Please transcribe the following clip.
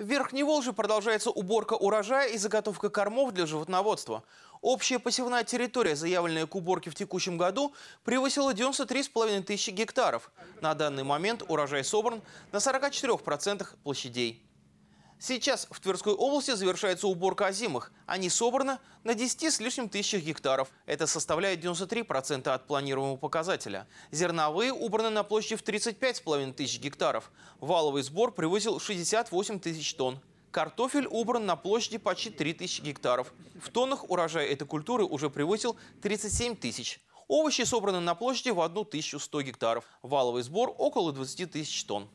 В Верхней Волже продолжается уборка урожая и заготовка кормов для животноводства. Общая посевная территория, заявленная к уборке в текущем году, превысила 93,5 тысячи гектаров. На данный момент урожай собран на 44% площадей. Сейчас в Тверской области завершается уборка озимых. Они собраны на 10 с лишним тысячах гектаров. Это составляет 93% от планируемого показателя. Зерновые убраны на площади в 35 с половиной тысяч гектаров. Валовый сбор превысил 68 тысяч тонн. Картофель убран на площади почти тысячи гектаров. В тоннах урожай этой культуры уже превысил 37 тысяч. Овощи собраны на площади в 1100 гектаров. Валовый сбор около 20 тысяч тонн.